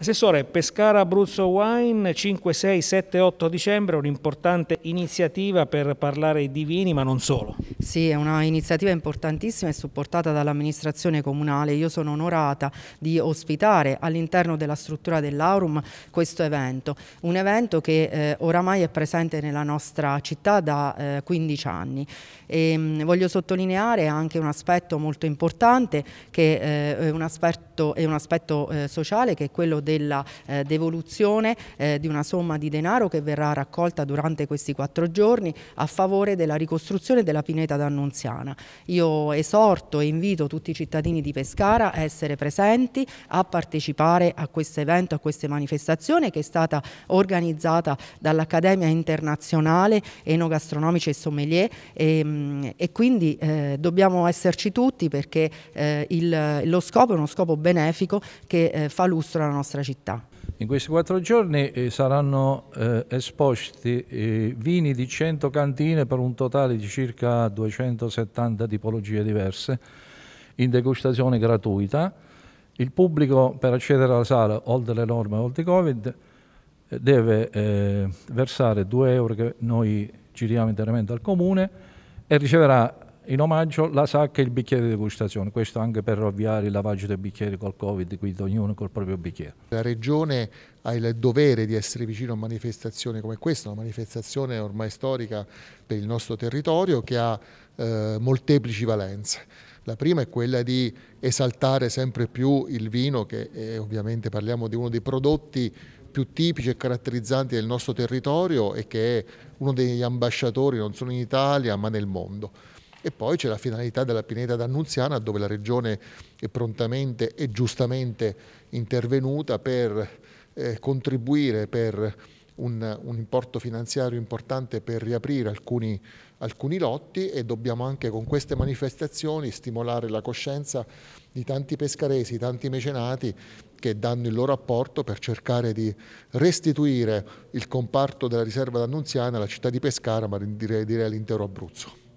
Assessore, Pescara Abruzzo Wine, 5, 6, 7, 8 dicembre, un'importante iniziativa per parlare di vini, ma non solo. Sì, è un'iniziativa importantissima e supportata dall'amministrazione comunale. Io sono onorata di ospitare all'interno della struttura dell'Aurum questo evento, un evento che eh, oramai è presente nella nostra città da eh, 15 anni. E, ehm, mh, voglio sottolineare anche un aspetto molto importante, che eh, è un aspetto, è un aspetto eh, sociale, che è quello della eh, devoluzione eh, di una somma di denaro che verrà raccolta durante questi quattro giorni a favore della ricostruzione della pineta d'Annunziana. Io esorto e invito tutti i cittadini di Pescara a essere presenti, a partecipare a questo evento, a questa manifestazione che è stata organizzata dall'Accademia Internazionale Enogastronomici e Sommelier e, ehm, e quindi eh, dobbiamo esserci tutti perché eh, il, lo scopo è uno scopo benefico che eh, fa lustro alla nostra nostra città. In questi quattro giorni eh, saranno eh, esposti eh, vini di 100 cantine per un totale di circa 270 tipologie diverse in degustazione gratuita. Il pubblico per accedere alla sala, oltre le norme, oltre Covid, eh, deve eh, versare 2 euro che noi giriamo interamente al comune e riceverà in omaggio la sacca e il bicchiere di degustazione, questo anche per ovviare il lavaggio dei bicchieri col Covid, quindi ognuno col proprio bicchiere. La Regione ha il dovere di essere vicino a manifestazioni come questa, una manifestazione ormai storica per il nostro territorio che ha eh, molteplici valenze. La prima è quella di esaltare sempre più il vino, che è, ovviamente parliamo di uno dei prodotti più tipici e caratterizzanti del nostro territorio e che è uno degli ambasciatori non solo in Italia ma nel mondo. E poi c'è la finalità della Pineta d'Annunziana dove la Regione è prontamente e giustamente intervenuta per eh, contribuire, per un, un, importo finanziario importante per riaprire alcuni, alcuni lotti e dobbiamo anche con queste manifestazioni stimolare la coscienza di tanti pescaresi, tanti mecenati che danno il loro apporto per cercare di restituire il comparto della riserva d'Annunziana alla città di Pescara, ma direi, direi all'intero Abruzzo.